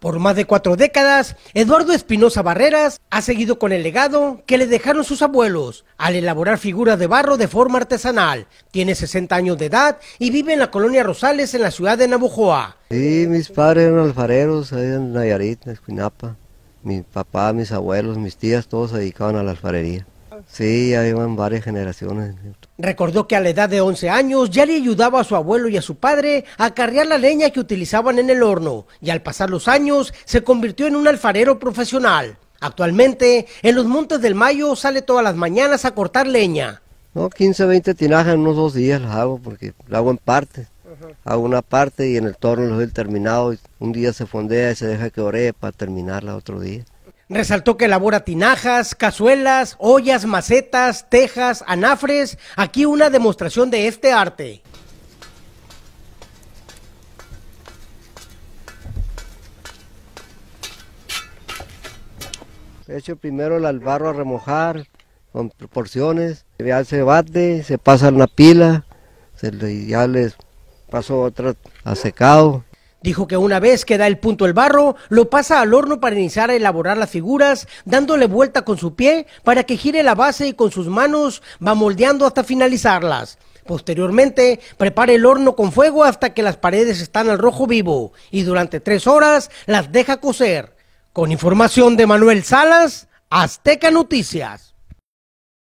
Por más de cuatro décadas, Eduardo Espinosa Barreras ha seguido con el legado que le dejaron sus abuelos al elaborar figuras de barro de forma artesanal. Tiene 60 años de edad y vive en la colonia Rosales, en la ciudad de Navojoa. Sí, mis padres eran alfareros, ahí en Nayarit, en Escuinapa. Mi papá, mis abuelos, mis tías, todos se dedicaban a la alfarería. Sí, ya llevan varias generaciones. Recordó que a la edad de 11 años ya le ayudaba a su abuelo y a su padre a carrear la leña que utilizaban en el horno y al pasar los años se convirtió en un alfarero profesional. Actualmente en los Montes del Mayo sale todas las mañanas a cortar leña. No, 15, 20 tinajas en unos dos días las hago porque lo hago en partes. Hago una parte y en el torno lo he terminado. Un día se fondea y se deja que ore para terminarla otro día. Resaltó que elabora tinajas, cazuelas, ollas, macetas, tejas, anafres. Aquí una demostración de este arte. He hecho primero el albarro a remojar con proporciones, ya se bate, se pasa una la pila, se le, ya les paso otra a secado Dijo que una vez que da el punto el barro, lo pasa al horno para iniciar a elaborar las figuras, dándole vuelta con su pie para que gire la base y con sus manos va moldeando hasta finalizarlas. Posteriormente, prepara el horno con fuego hasta que las paredes están al rojo vivo y durante tres horas las deja cocer. Con información de Manuel Salas, Azteca Noticias.